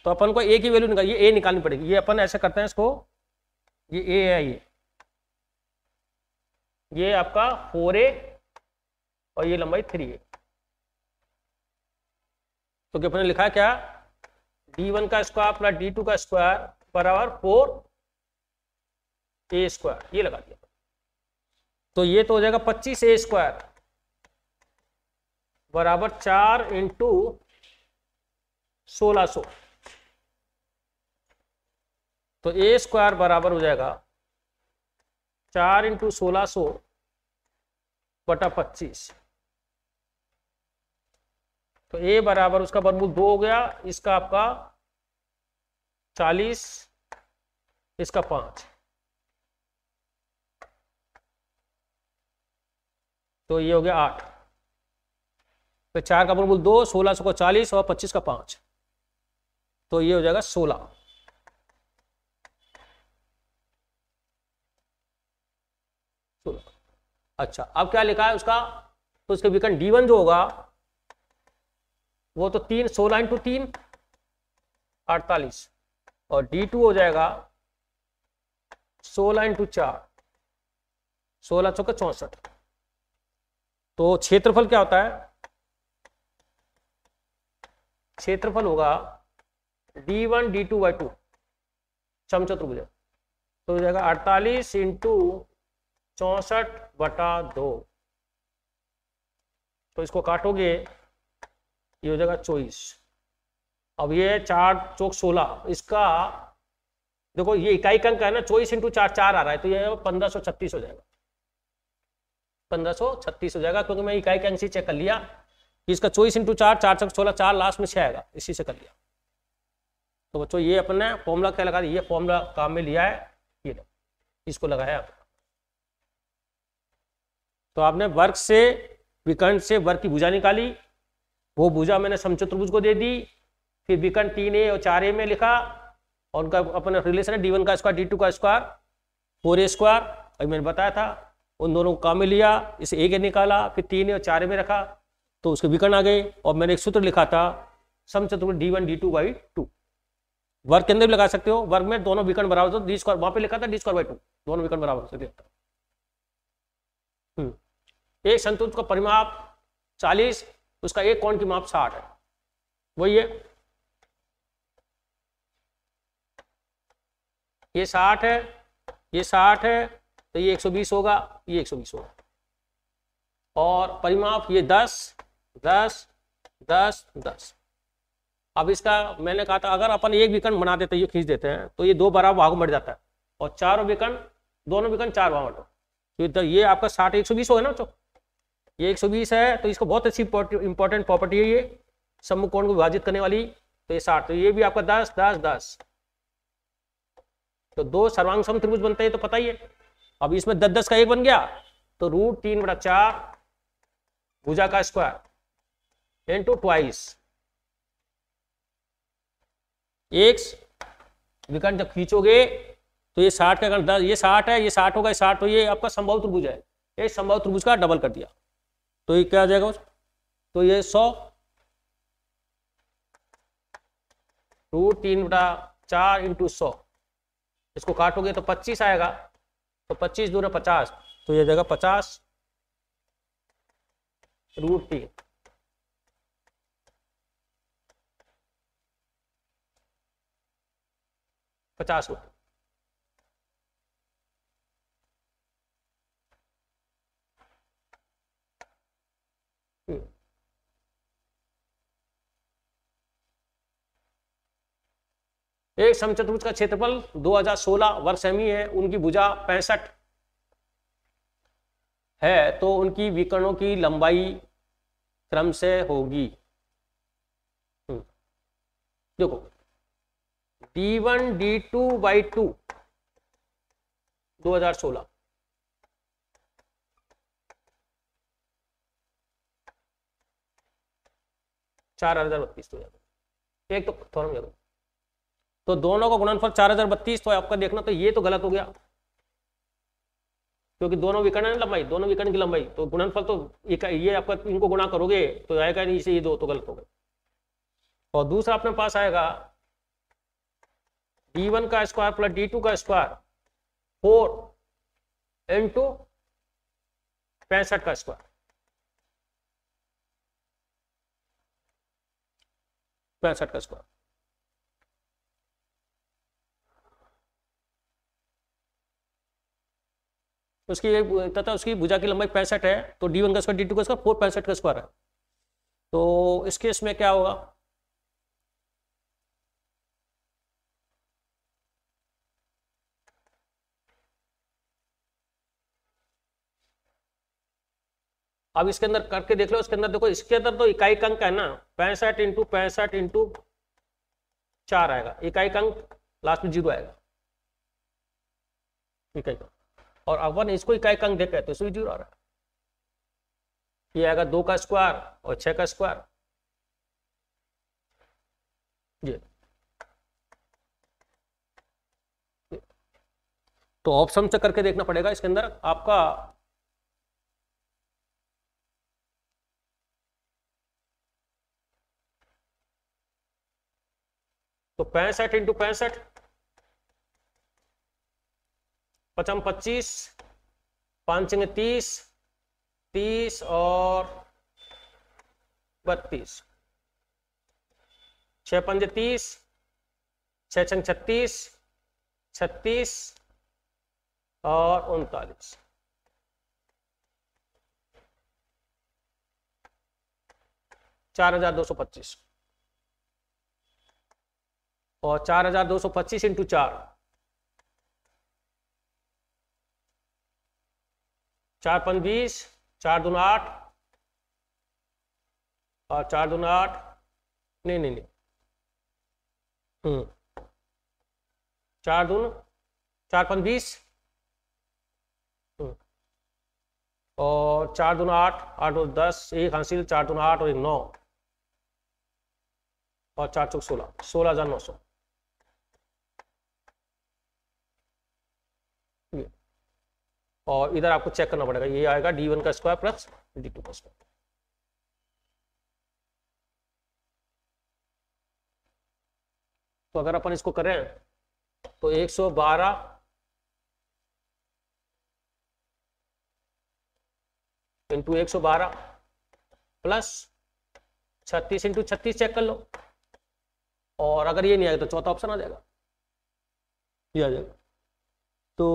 तो अपन को ए की वैल्यू निकाल ये ए निकालनी पड़ेगी ये अपन ऐसा करते हैं इसको ये ए है ये ये आपका फोर ए और ये लंबाई थ्री ए तो अपन ने लिखा क्या डी वन का स्क्वायर प्लस डी टू का स्क्वायर बराबर फोर ए स्क्वायर ये लगा दिया तो ये तो हो जाएगा पच्चीस ए स्क्वायर बराबर चार इंटू सोलह सो तो ए स्क्वायर बराबर हो जाएगा चार इंटू सोलह सो बटा पच्चीस तो ए बराबर उसका वर्मूल दो हो गया इसका आपका चालीस इसका पांच तो ये हो गया आठ तो चार का वर्मूल दो सोलह सौ का चालीस और पच्चीस का पांच तो ये हो जाएगा सोलह अच्छा अब क्या लिखा है उसका तो उसके विकन डी वन जो होगा वो तो तीन सोलह इंटू तीन अड़तालीस और डी टू हो जाएगा सोलह इंटू चार सोलह चौके चौसठ तो क्षेत्रफल क्या होता है क्षेत्रफल होगा D one D two by two चमचतुर्भुज तो हो जाएगा अड़तालीस इंटू चौसठ बटा दो तो इसको काटोगे ये हो जाएगा चौबीस अब ये चार चौक सोलह इसका देखो ये इकाई अंक है ना चौबीस इंटू चार चार आ रहा है तो ये पंद्रह सौ छत्तीस हो जाएगा पंद्रह सौ छत्तीस हो जाएगा क्योंकि मैं इकाई के अंक से चेक कर लिया कि इसका चौबीस इंटू चार चार चौक सोलह चार लास्ट में छह आएगा इसी से कर लिया तो बच्चों ये अपने फॉर्मूला क्या लगा ये फॉर्मूला काम में लिया है ये इसको लगाया आपने तो आपने वर्क से विकर्ण से वर्क की भुजा निकाली वो भुजा मैंने समचतुर्भुज को दे दी फिर विकर्ण तीन ए और चार ए में लिखा और उनका अपना रिलेशन है डी वन का स्क्वायर डी टू का स्क्वायर फोर ए स्क्वायर अभी मैंने बताया था उन दोनों को काम में लिया इसे ए के निकाला फिर तीन ए और चार ए में रखा तो उसके विकर्ण आ गए और मैंने एक सूत्र लिखा था समचतुर्भुज D one D two by two वर्ग के अंदर भी लगा सकते हो वर्ग में दोनों विकर्ण बराबर तो डी स्क्वायर वहां पे लिखा था डी स्क्वायर बाई टू दोनों विकर्ण बराबर सकते एक संतुल का परिमाप 40 उसका एक कोण की माप 60 है वही है ये 60 है ये 60 है तो ये 120 होगा ये 120 होगा और परिमाप ये 10 10 10 10 अब इसका मैंने कहा था अगर अपन एक विकर्ण बना देते ये खींच देते हैं तो ये दो बराबर भागों बढ़ जाता है और चारों विकर्ण दोनों विकर्ण चार भाग बटो तो ये आपका साठ एक सौ बीस होगा ना चौक ये 120 है तो इसको बहुत अच्छी इंपॉर्टेंट प्रॉपर्टी है ये सम्मुख कोण को विभाजित करने वाली तो ये 60 तो ये भी आपका 10 10 10 तो दो सर्वांग सम त्रिभुज बनते हैं तो पता ही है अब इसमें 10 10 का एक बन गया तो रूट तीन बड़ा चार भुजा का स्क्वायर टू ट्वाइस एक विकर्ण जब खींचोगे तो ये साठ का दस ये साठ है ये साठ होगा ये साठ तो ये आपका संभव त्रिभुज है ये संभव त्रिभुज का डबल कर दिया तो ये क्या आ जाएगा तो ये सौ रूट तीन बटा चार इंटू सौ इसको काटोगे तो पच्चीस आएगा तो पच्चीस दूर पचास तो ये जाएगा पचास रूट तीन पचास रूट एक समचतुर्भुज का क्षेत्रफल 2016 वर्ष सेमी e है उनकी भुजा पैंसठ है तो उनकी विकर्णों की लंबाई क्रम से होगी हम्म। देखो D one D two by two दो हजार सोलह चार हजार बत्तीस तो एक तो थोड़ा तो दोनों का गुणनफल चार हजार बत्तीस तो आपका देखना तो ये तो गलत हो गया क्योंकि दोनों विकर्ण है लंबाई दोनों विकर्ण की लंबाई तो गुणनफल तो ये आपका इनको गुणा करोगे तो आएगा नहीं इसे ये दो तो गलत हो गए और दूसरा अपने पास आएगा डी वन का स्क्वायर प्लस डी टू का स्क्वायर फोर इंटू पैंसठ का स्क्वायर पैंसठ का स्क्वायर उसकी तथा उसकी भुजा की लंबाई पैंसठ है तो डी वन का स्क्वायर डी टू का स्क्वायर फोर पैंसठ का स्क्वायर है तो इस केस में क्या होगा अब इसके अंदर करके देख लो इसके अंदर देखो इसके अंदर तो इकाई अंक है ना पैंसठ इंटू पैंसठ इंटू चार आएगा इकाई अंक लास्ट में जीरो आएगा इकाई कंक और अवन इसको इकाई अंक देखा है तो इसमें जीरो आ रहा है ये आएगा दो का स्क्वायर और छह का स्क्वायर जी तो ऑप्शन से करके देखना पड़ेगा इसके अंदर आपका तो पैंसठ इंटू पैंसठ पचम पच्चीस पांचंग तीस तीस और बत्तीस छ पंज तीस छंग छत्तीस छत्तीस और उनतालीस चार हजार दो सौ पच्चीस और चार हजार दो सौ पच्चीस इंटू चार चार पन बीस चार दून आठ और हाँ, चार दून आठ नहीं नहीं नहीं हम्म, चार दून चार पन बीस हम्म, और चार दून आठ आठ दो दस एक हासिल चार दून आठ और एक नौ और चार चौक सोलह सोलह हजार नौ सौ और इधर आपको चेक करना पड़ेगा ये आएगा डी वन का स्क्वायर प्लस डी टू का स्क्वायर तो अगर अपन इसको करें तो 112 इंटू एक सौ बारह प्लस छत्तीस इंटू छत्तीस चेक कर लो और अगर ये नहीं आएगा तो चौथा ऑप्शन आ जाएगा ये आ जाएगा तो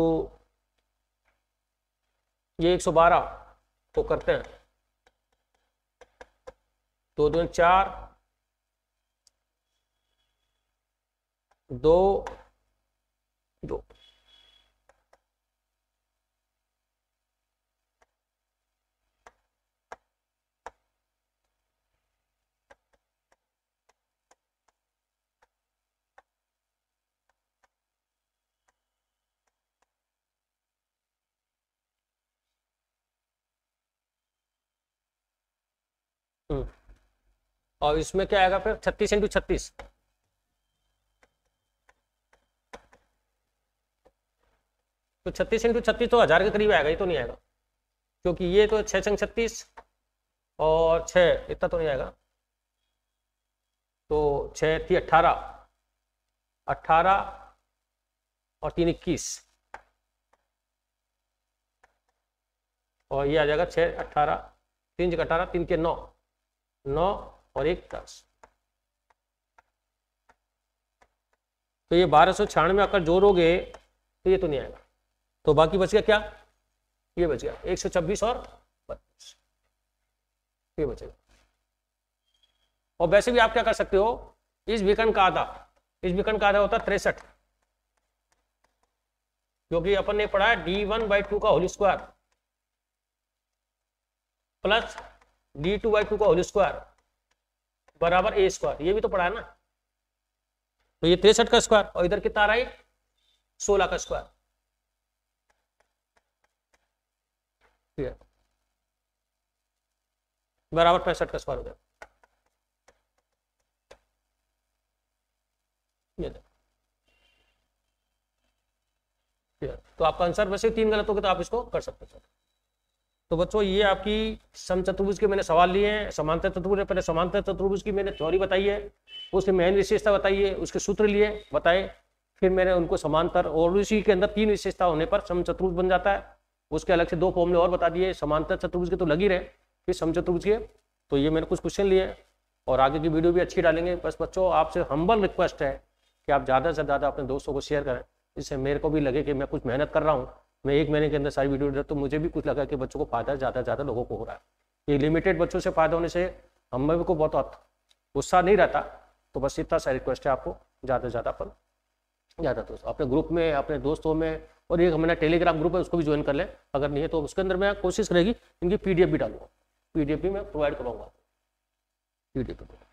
ये 112 को तो करते हैं दो दो चार दो दो और इसमें क्या आएगा फिर छत्तीस इंटू छत्तीस तो छत्तीस इंटू छत्तीस तो हजार के करीब आएगा ये तो नहीं आएगा क्योंकि ये तो छह संग छत्तीस और छः इतना तो नहीं आएगा तो छः थी अट्ठारह अट्ठारह और तीन इक्कीस और ये आ जाएगा छ अट्ठारह तीन जगह अठारह तीन के नौ नौ और एक दस तो ये बारह सौ छियानवे आकर जोड़ोगे तो ये तो नहीं आएगा तो बाकी बच गया क्या ये बच गया एक सौ छब्बीस और बत्तीस ये बचेगा और वैसे भी आप क्या कर सकते हो इस विकर्ण का आधा इस विकर्ण का आधा होता है तिरसठ क्योंकि अपन ने पढ़ा डी वन बाई टू का whole square plus D two by two का होल स्क्वायर बराबर ए स्क्वायर ये भी तो पढ़ा है ना तो ये तिरसठ का स्क्वायर और इधर कितना आ रहा है सोलह का स्क्वायर बराबर पैंसठ का स्क्वायर उधर तो आपका आंसर वैसे तीन गलत हो गए तो आप इसको कर सकते हो तो बच्चों ये आपकी समचतुर्भुज के मैंने सवाल लिए हैं समांतर चतुर्भुज पहले समांतर चतुर्भुज की मैंने थ्योरी बताई है उसकी मेन विशेषता बताई है उसके सूत्र लिए बताए फिर मैंने उनको समांतर और उसी के अंदर तीन विशेषता होने पर समचतुर्भुज बन जाता है उसके अलग से दो फॉर्मले और बता दिए समांतर चतुर्भुज के तो लगी रहे फिर समचतुर्भुज के तो ये मैंने कुछ क्वेश्चन लिए और आगे की वीडियो भी अच्छी डालेंगे बस बच्चों आपसे हम्बल रिक्वेस्ट है कि आप ज़्यादा से ज़्यादा अपने दोस्तों को शेयर करें इससे मेरे को भी लगे कि मैं कुछ मेहनत कर रहा हूँ मैं एक महीने के अंदर सारी वीडियो तो मुझे भी कुछ लगा कि बच्चों को फायदा ज़्यादा ज़्यादा लोगों को हो रहा है ये लिमिटेड बच्चों से फायदा होने से हम को बहुत गुस्सा नहीं रहता तो बस इतना सा रिक्वेस्ट है आपको ज़्यादा से ज़्यादा अपन ज़्यादा दोस्त अपने ग्रुप में अपने दोस्तों में और एक हमारा टेलीग्राम ग्रुप है उसको भी ज्वाइन कर लें अगर नहीं है तो उसके अंदर मैं कोशिश रहेगी इनकी पी भी डालूंगा पी भी मैं प्रोवाइड करवाऊंगा डी एफ